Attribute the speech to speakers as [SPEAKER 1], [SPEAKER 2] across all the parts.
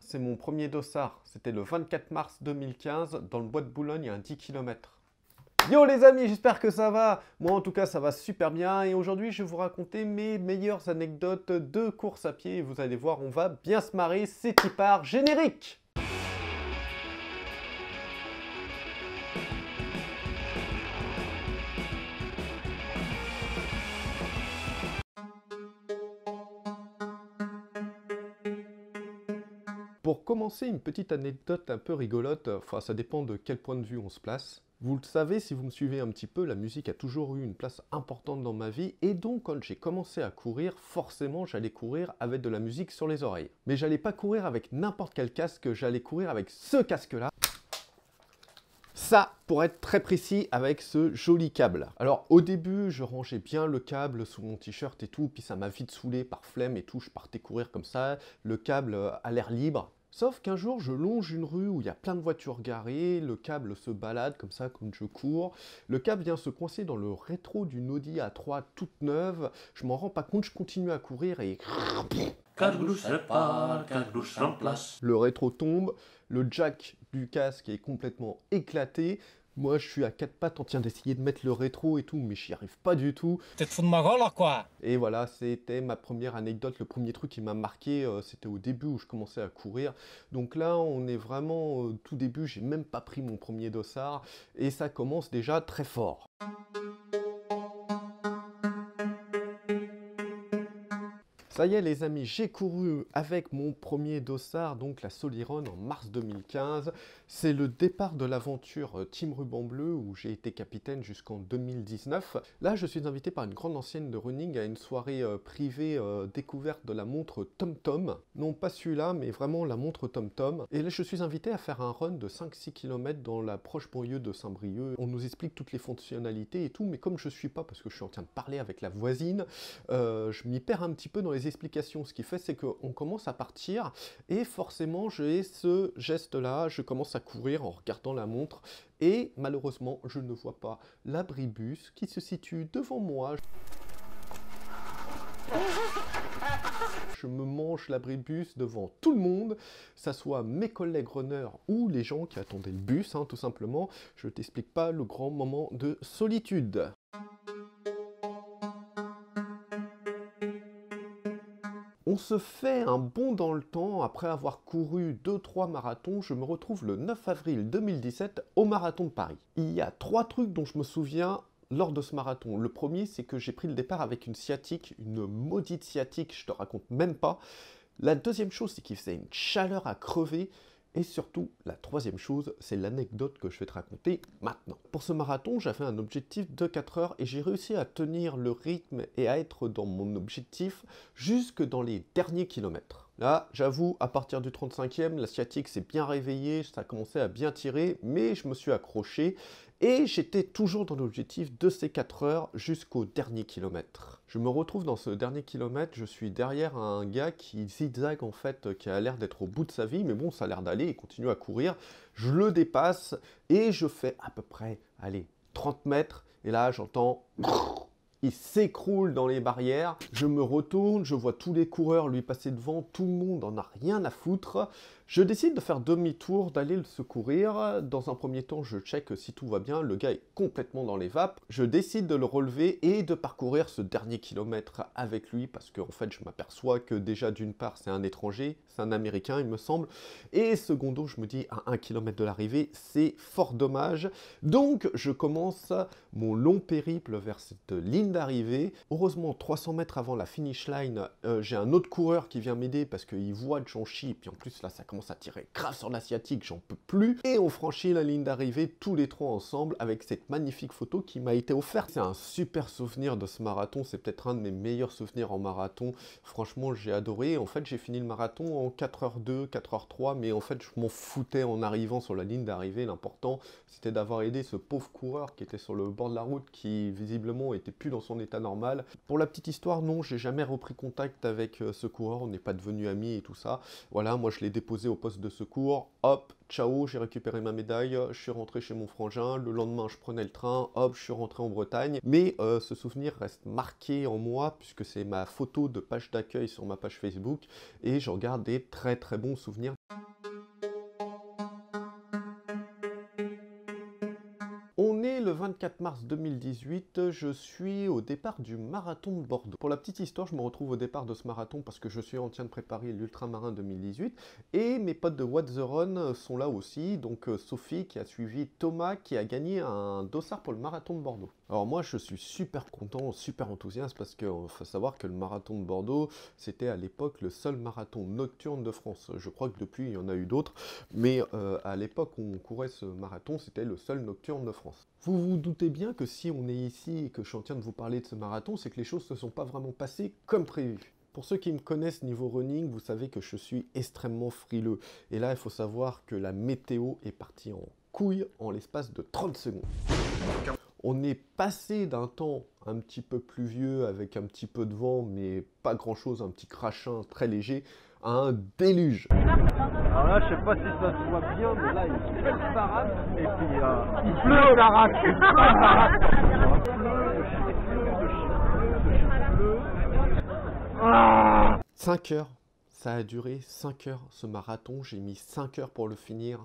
[SPEAKER 1] c'est mon premier dossard. C'était le 24 mars 2015 dans le bois de Boulogne à 10 km. Yo les amis, j'espère que ça va. Moi en tout cas, ça va super bien et aujourd'hui, je vais vous raconter mes meilleures anecdotes de course à pied. Vous allez voir, on va bien se marrer. C'est qui part générique. Pour commencer, une petite anecdote un peu rigolote, enfin ça dépend de quel point de vue on se place. Vous le savez, si vous me suivez un petit peu, la musique a toujours eu une place importante dans ma vie, et donc quand j'ai commencé à courir, forcément j'allais courir avec de la musique sur les oreilles. Mais j'allais pas courir avec n'importe quel casque, j'allais courir avec ce casque-là, pour être très précis avec ce joli câble. Alors au début, je rangeais bien le câble sous mon t-shirt et tout, puis ça m'a vite saoulé par flemme et tout, je partais courir comme ça, le câble à l'air libre. Sauf qu'un jour, je longe une rue où il y a plein de voitures garées, le câble se balade comme ça quand je cours, le câble vient se coincer dans le rétro d'une Audi A3 toute neuve, je m'en rends pas compte, je continue à courir et... Le rétro tombe, le jack du casque est complètement éclaté. Moi, je suis à quatre pattes en train d'essayer de mettre le rétro et tout, mais j'y arrive pas du tout. T'es fond de ma gueule, quoi Et voilà, c'était ma première anecdote, le premier truc qui m'a marqué, euh, c'était au début où je commençais à courir. Donc là, on est vraiment tout début, j'ai même pas pris mon premier dossard, et ça commence déjà très fort. Ça y est les amis, j'ai couru avec mon premier dossard, donc la Soliron en mars 2015. C'est le départ de l'aventure Team Ruban Bleu où j'ai été capitaine jusqu'en 2019. Là je suis invité par une grande ancienne de running à une soirée euh, privée euh, découverte de la montre TomTom. Non pas celui-là mais vraiment la montre TomTom. Et là je suis invité à faire un run de 5-6 km dans la proche banlieue de Saint-Brieuc. On nous explique toutes les fonctionnalités et tout mais comme je suis pas parce que je suis en train de parler avec la voisine, euh, je m'y perds un petit peu dans les ce qui fait, c'est qu'on commence à partir et forcément, j'ai ce geste-là, je commence à courir en regardant la montre et malheureusement, je ne vois pas l'abribus qui se situe devant moi. je me mange l'abribus devant tout le monde, ça soit mes collègues runners ou les gens qui attendaient le bus, hein, tout simplement. Je t'explique pas le grand moment de solitude. On se fait un bond dans le temps, après avoir couru 2-3 marathons, je me retrouve le 9 avril 2017 au marathon de Paris. Il y a trois trucs dont je me souviens lors de ce marathon. Le premier, c'est que j'ai pris le départ avec une sciatique, une maudite sciatique, je te raconte même pas. La deuxième chose, c'est qu'il faisait une chaleur à crever. Et surtout, la troisième chose, c'est l'anecdote que je vais te raconter maintenant. Pour ce marathon, j'avais un objectif de 4 heures et j'ai réussi à tenir le rythme et à être dans mon objectif jusque dans les derniers kilomètres. Là, ah, j'avoue, à partir du 35e, sciatique s'est bien réveillé, ça a commencé à bien tirer, mais je me suis accroché et j'étais toujours dans l'objectif de ces 4 heures jusqu'au dernier kilomètre. Je me retrouve dans ce dernier kilomètre, je suis derrière un gars qui zigzag en fait, qui a l'air d'être au bout de sa vie, mais bon, ça a l'air d'aller, il continue à courir. Je le dépasse et je fais à peu près, allez, 30 mètres, et là j'entends il s'écroule dans les barrières. Je me retourne, je vois tous les coureurs lui passer devant, tout le monde en a rien à foutre. Je décide de faire demi-tour, d'aller le secourir. Dans un premier temps, je check si tout va bien, le gars est complètement dans les vapes. Je décide de le relever et de parcourir ce dernier kilomètre avec lui parce qu'en en fait, je m'aperçois que déjà d'une part, c'est un étranger, c'est un américain, il me semble. Et secondo, je me dis à un kilomètre de l'arrivée, c'est fort dommage. Donc, je commence mon long périple vers cette ligne d'arrivée. Heureusement, 300 mètres avant la finish line, euh, j'ai un autre coureur qui vient m'aider parce qu'il voit jean Et puis en plus, là, ça commence à tirer grave sur l'asiatique, j'en peux plus. Et on franchit la ligne d'arrivée tous les trois ensemble avec cette magnifique photo qui m'a été offerte. C'est un super souvenir de ce marathon. C'est peut-être un de mes meilleurs souvenirs en marathon. Franchement, j'ai adoré. En fait, j'ai fini le marathon en 4h2, 4h3. Mais en fait, je m'en foutais en arrivant sur la ligne d'arrivée. L'important, c'était d'avoir aidé ce pauvre coureur qui était sur le bord de la route, qui visiblement était plus dans son état normal. Pour la petite histoire, non, j'ai jamais repris contact avec ce euh, coureur, on n'est pas devenu amis et tout ça. Voilà, moi je l'ai déposé au poste de secours, hop, ciao, j'ai récupéré ma médaille, je suis rentré chez mon frangin, le lendemain je prenais le train, hop, je suis rentré en Bretagne. Mais euh, ce souvenir reste marqué en moi puisque c'est ma photo de page d'accueil sur ma page Facebook et j'en garde des très très bons souvenirs. 24 mars 2018, je suis au départ du marathon de Bordeaux. Pour la petite histoire, je me retrouve au départ de ce marathon parce que je suis en train de préparer l'ultramarin 2018 et mes potes de What the Run sont là aussi, donc euh, Sophie qui a suivi Thomas qui a gagné un dossard pour le marathon de Bordeaux. Alors moi je suis super content, super enthousiaste parce qu'il euh, faut savoir que le marathon de Bordeaux c'était à l'époque le seul marathon nocturne de France. Je crois que depuis il y en a eu d'autres, mais euh, à l'époque où on courait ce marathon c'était le seul nocturne de France. Vous vous doutez bien que si on est ici et que je suis en train de vous parler de ce marathon, c'est que les choses ne se sont pas vraiment passées comme prévu. Pour ceux qui me connaissent niveau running, vous savez que je suis extrêmement frileux. Et là, il faut savoir que la météo est partie en couille en l'espace de 30 secondes. On est passé d'un temps un petit peu pluvieux avec un petit peu de vent, mais pas grand chose, un petit crachin très léger, un déluge. Alors là, je sais pas si ça se voit bien, mais là, il fait le parade, et puis euh, il pleut au barrage, il pleut au barrage. Ah 5 heures, ça a duré 5 heures ce marathon, j'ai mis 5 heures pour le finir.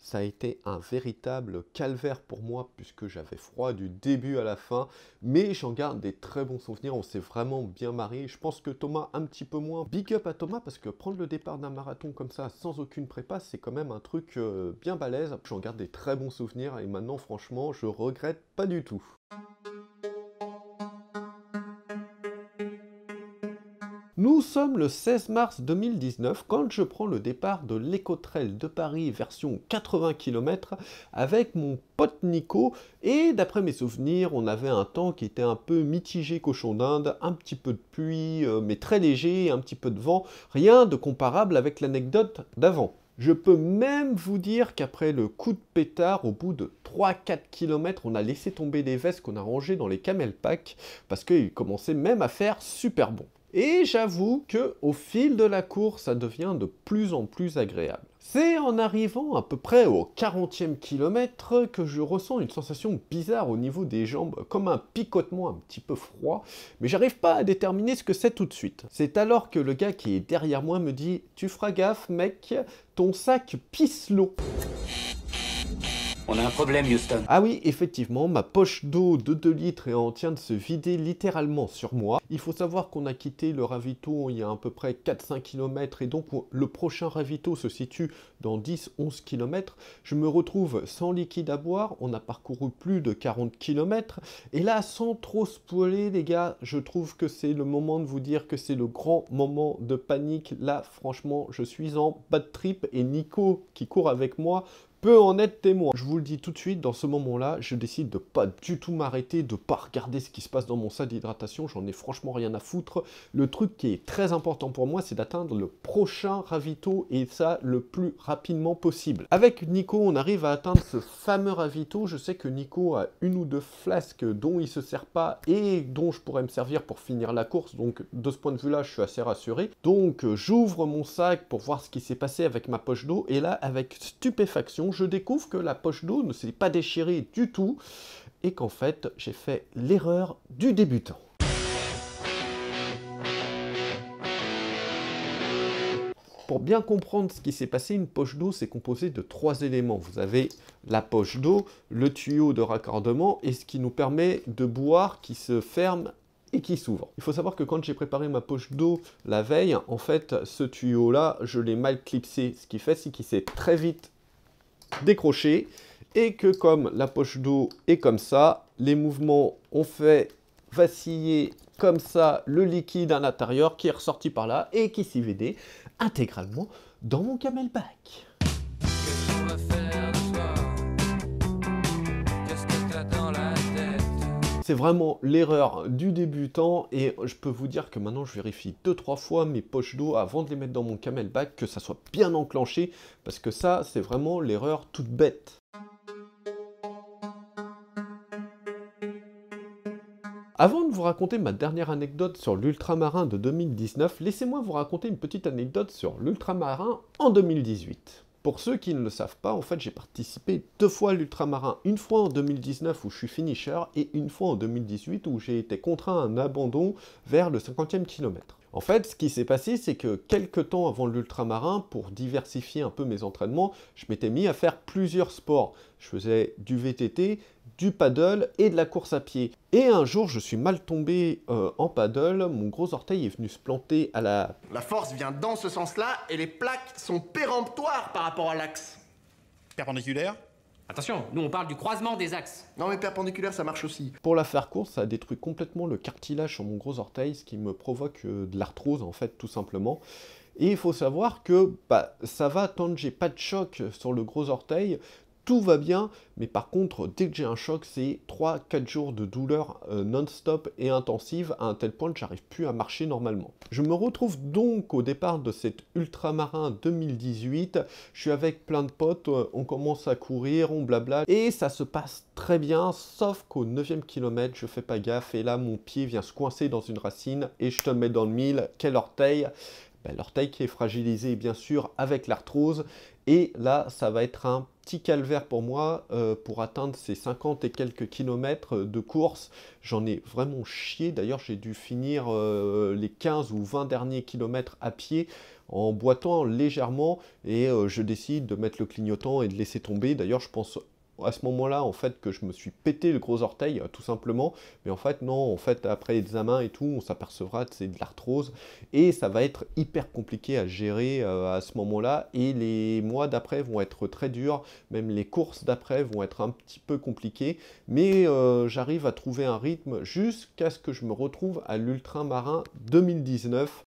[SPEAKER 1] Ça a été un véritable calvaire pour moi puisque j'avais froid du début à la fin, mais j'en garde des très bons souvenirs, on s'est vraiment bien marié. Je pense que Thomas un petit peu moins. Big up à Thomas parce que prendre le départ d'un marathon comme ça sans aucune prépa, c'est quand même un truc euh, bien balèze. J'en garde des très bons souvenirs et maintenant franchement, je regrette pas du tout. Nous sommes le 16 mars 2019 quand je prends le départ de l'écotrail de Paris version 80 km avec mon pote Nico et d'après mes souvenirs on avait un temps qui était un peu mitigé cochon d'Inde, un petit peu de pluie euh, mais très léger, un petit peu de vent, rien de comparable avec l'anecdote d'avant. Je peux même vous dire qu'après le coup de pétard, au bout de 3-4 km, on a laissé tomber les vestes qu'on a rangées dans les camel packs parce qu'il commençait même à faire super bon. Et j'avoue que au fil de la course, ça devient de plus en plus agréable. C'est en arrivant à peu près au 40e kilomètre que je ressens une sensation bizarre au niveau des jambes, comme un picotement un petit peu froid, mais j'arrive pas à déterminer ce que c'est tout de suite. C'est alors que le gars qui est derrière moi me dit Tu feras gaffe, mec, ton sac pisse l'eau. On a un problème, Houston. Ah oui, effectivement, ma poche d'eau de 2 litres est en train de se vider littéralement sur moi. Il faut savoir qu'on a quitté le ravito il y a à peu près 4-5 km et donc le prochain ravito se situe dans 10-11 km. Je me retrouve sans liquide à boire, on a parcouru plus de 40 km et là, sans trop spoiler les gars, je trouve que c'est le moment de vous dire que c'est le grand moment de panique. Là, franchement, je suis en de trip et Nico qui court avec moi peut en être témoin. Je vous le dis tout de suite, dans ce moment-là, je décide de pas du tout m'arrêter, de pas regarder ce qui se passe dans mon sac d'hydratation, j'en ai franchement rien à foutre. Le truc qui est très important pour moi, c'est d'atteindre le prochain ravito et ça le plus rapidement possible. Avec Nico, on arrive à atteindre ce fameux ravito. Je sais que Nico a une ou deux flasques dont il se sert pas et dont je pourrais me servir pour finir la course. Donc de ce point de vue-là, je suis assez rassuré. Donc j'ouvre mon sac pour voir ce qui s'est passé avec ma poche d'eau et là, avec stupéfaction, je découvre que la poche d'eau ne s'est pas déchirée du tout et qu'en fait j'ai fait l'erreur du débutant. Pour bien comprendre ce qui s'est passé, une poche d'eau s'est composée de trois éléments. Vous avez la poche d'eau, le tuyau de raccordement et ce qui nous permet de boire qui se ferme et qui s'ouvre. Il faut savoir que quand j'ai préparé ma poche d'eau la veille, en fait, ce tuyau-là, je l'ai mal clipsé. Ce qui fait, c'est qu'il s'est très vite décroché et que comme la poche d'eau est comme ça, les mouvements ont fait vaciller comme ça le liquide à l'intérieur qui est ressorti par là et qui s'y vidé intégralement dans mon camelback. C'est vraiment l'erreur du débutant et je peux vous dire que maintenant je vérifie 2-3 fois mes poches d'eau avant de les mettre dans mon camelback, que ça soit bien enclenché, parce que ça c'est vraiment l'erreur toute bête. Avant de vous raconter ma dernière anecdote sur l'ultramarin de 2019, laissez-moi vous raconter une petite anecdote sur l'ultramarin en 2018. Pour ceux qui ne le savent pas, en fait, j'ai participé deux fois à l'ultramarin. Une fois en 2019 où je suis finisher et une fois en 2018 où j'ai été contraint à un abandon vers le 50e kilomètre. En fait, ce qui s'est passé, c'est que quelques temps avant l'ultramarin, pour diversifier un peu mes entraînements, je m'étais mis à faire plusieurs sports. Je faisais du VTT, du paddle et de la course à pied. Et un jour, je suis mal tombé euh, en paddle, mon gros orteil est venu se planter à la... La force vient dans ce sens-là, et les plaques sont péremptoires par rapport à l'axe. Perpendiculaire Attention, nous on parle du croisement des axes. Non mais perpendiculaire ça marche aussi. Pour la faire course, ça a détruit complètement le cartilage sur mon gros orteil, ce qui me provoque euh, de l'arthrose en fait tout simplement. Et il faut savoir que bah, ça va tant que j'ai pas de choc sur le gros orteil, tout va bien, mais par contre, dès que j'ai un choc, c'est 3-4 jours de douleur euh, non-stop et intensive à un tel point que j'arrive plus à marcher normalement. Je me retrouve donc au départ de cet ultramarin 2018. Je suis avec plein de potes, euh, on commence à courir, on blabla, et ça se passe très bien, sauf qu'au 9ème kilomètre, je fais pas gaffe, et là, mon pied vient se coincer dans une racine, et je te mets dans le mille, quel orteil ben, leur l'orteil qui est fragilisé bien sûr avec l'arthrose. Et là, ça va être un petit calvaire pour moi euh, pour atteindre ces 50 et quelques kilomètres de course. J'en ai vraiment chié. D'ailleurs, j'ai dû finir euh, les 15 ou 20 derniers kilomètres à pied en boitant légèrement et euh, je décide de mettre le clignotant et de laisser tomber. D'ailleurs, je pense à ce moment-là, en fait, que je me suis pété le gros orteil, euh, tout simplement. Mais en fait, non, en fait, après examen et tout, on s'apercevra que c'est de l'arthrose. Et ça va être hyper compliqué à gérer euh, à ce moment-là. Et les mois d'après vont être très durs. Même les courses d'après vont être un petit peu compliquées. Mais euh, j'arrive à trouver un rythme jusqu'à ce que je me retrouve à l'ultramarin 2019.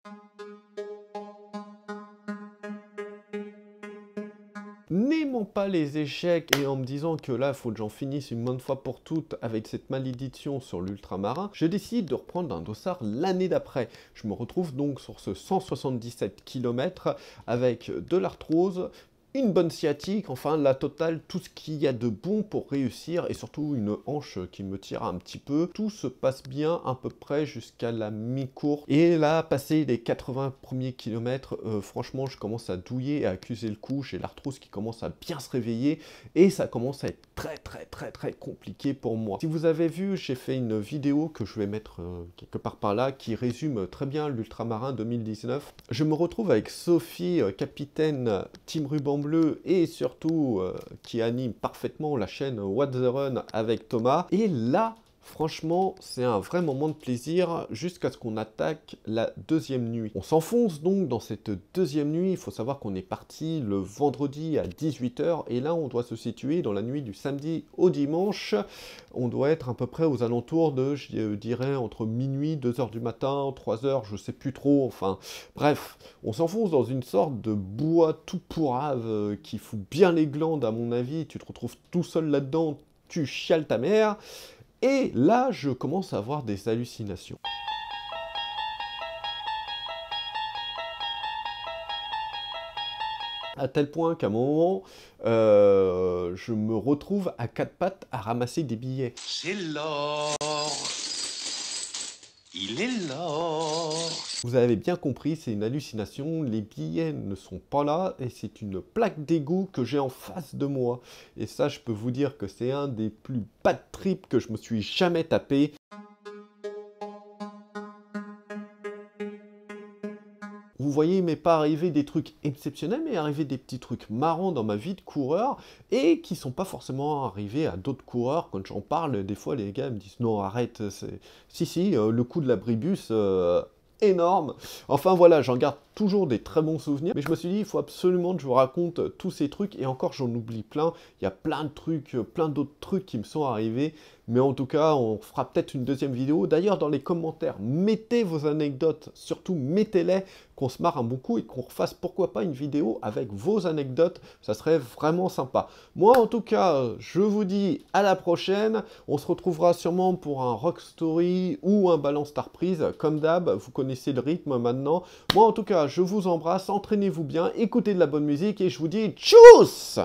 [SPEAKER 1] pas les échecs et en me disant que là, il faut que j'en finisse une bonne fois pour toutes avec cette malédiction sur l'ultramarin, je décide de reprendre un dossard l'année d'après. Je me retrouve donc sur ce 177 km avec de l'arthrose, une bonne sciatique, enfin la totale, tout ce qu'il y a de bon pour réussir et surtout une hanche qui me tire un petit peu. Tout se passe bien à peu près jusqu'à la mi-course. Et là, passé les 80 premiers kilomètres, euh, franchement, je commence à douiller et à accuser le coup. J'ai l'arthrose qui commence à bien se réveiller et ça commence à être très très très très compliqué pour moi. Si vous avez vu, j'ai fait une vidéo que je vais mettre euh, quelque part par là qui résume très bien l'ultramarin 2019. Je me retrouve avec Sophie, euh, capitaine Team Ruban bleu et surtout euh, qui anime parfaitement la chaîne What the Run avec Thomas. Et là, Franchement, c'est un vrai moment de plaisir jusqu'à ce qu'on attaque la deuxième nuit. On s'enfonce donc dans cette deuxième nuit. Il faut savoir qu'on est parti le vendredi à 18h et là, on doit se situer dans la nuit du samedi au dimanche. On doit être à peu près aux alentours de, je euh, dirais, entre minuit, 2h du matin, 3h, je sais plus trop. Enfin, bref, on s'enfonce dans une sorte de bois tout pourrave euh, qui fout bien les glandes, à mon avis. Tu te retrouves tout seul là-dedans, tu chiales ta mère. Et là, je commence à avoir des hallucinations. à tel point qu'à un moment, euh, je me retrouve à quatre pattes à ramasser des billets. C'est l'or il est là Vous avez bien compris, c'est une hallucination, les billets ne sont pas là et c'est une plaque d'égout que j'ai en face de moi. Et ça, je peux vous dire que c'est un des plus de trips que je me suis jamais tapé. voyez, il pas arrivé des trucs exceptionnels, mais arrivé des petits trucs marrants dans ma vie de coureur et qui sont pas forcément arrivés à d'autres coureurs. Quand j'en parle, des fois, les gars me disent non, arrête, c'est si, si, euh, le coup de la bribus. Euh, énorme. Enfin voilà, j'en garde toujours des très bons souvenirs, mais je me suis dit, il faut absolument que je vous raconte tous ces trucs, et encore j'en oublie plein, il y a plein de trucs, euh, plein d'autres trucs qui me sont arrivés, mais en tout cas, on fera peut-être une deuxième vidéo. D'ailleurs, dans les commentaires, mettez vos anecdotes, surtout mettez-les, qu'on se marre un beaucoup et qu'on refasse pourquoi pas une vidéo avec vos anecdotes. Ça serait vraiment sympa. Moi, en tout cas, je vous dis à la prochaine. On se retrouvera sûrement pour un Rock Story ou un Balance Star Comme d'hab, vous connaissez le rythme maintenant. Moi, en tout cas, je vous embrasse. Entraînez-vous bien, écoutez de la bonne musique et je vous dis tchuss